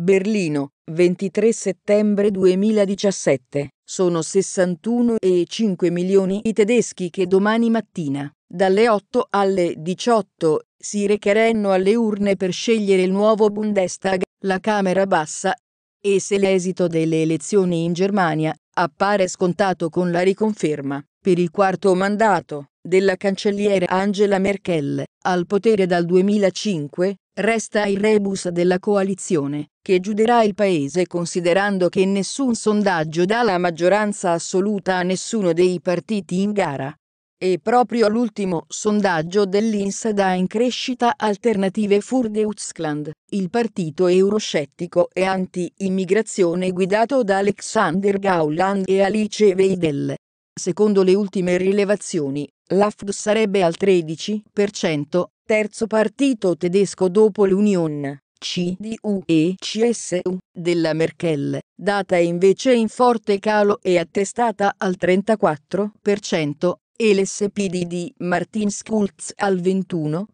Berlino, 23 settembre 2017. Sono 61 e 5 milioni i tedeschi che domani mattina, dalle 8 alle 18, si recheranno alle urne per scegliere il nuovo Bundestag, la Camera bassa. E se l'esito delle elezioni in Germania appare scontato con la riconferma, per il quarto mandato, della cancelliera Angela Merkel, al potere dal 2005, Resta il rebus della coalizione, che giuderà il paese considerando che nessun sondaggio dà la maggioranza assoluta a nessuno dei partiti in gara. E proprio l'ultimo sondaggio dell'INS dà in crescita alternative Fur Deutschland, il partito euroscettico e anti-immigrazione guidato da Alexander Gauland e Alice Weidel. Secondo le ultime rilevazioni, l'AFD sarebbe al 13%, terzo partito tedesco dopo l'Union, CDU e CSU, della Merkel, data invece in forte calo e attestata al 34%, e l'SPD di Martin Schulz al 21%.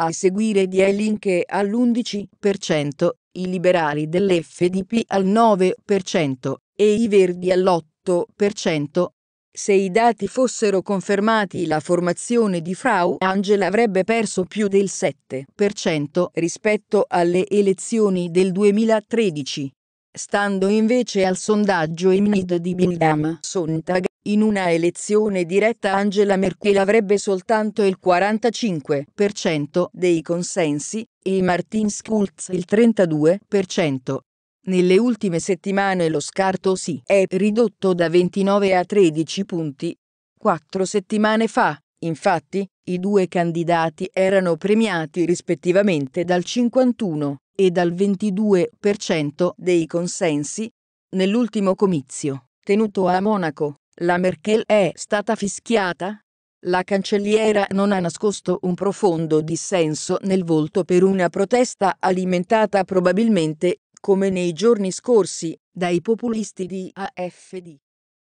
A seguire Die Linke all'11%, i liberali dell'FDP al 9% e i Verdi all'8%, se i dati fossero confermati la formazione di Frau Angel avrebbe perso più del 7% rispetto alle elezioni del 2013. Stando invece al sondaggio IMNID di Bindam Sontag, in una elezione diretta Angela Merkel avrebbe soltanto il 45% dei consensi e Martin Schulz il 32%. Nelle ultime settimane lo scarto si è ridotto da 29 a 13 punti. Quattro settimane fa, infatti, i due candidati erano premiati rispettivamente dal 51 e dal 22% dei consensi. Nell'ultimo comizio, tenuto a Monaco, la Merkel è stata fischiata la cancelliera non ha nascosto un profondo dissenso nel volto per una protesta alimentata probabilmente come nei giorni scorsi, dai populisti di AFD.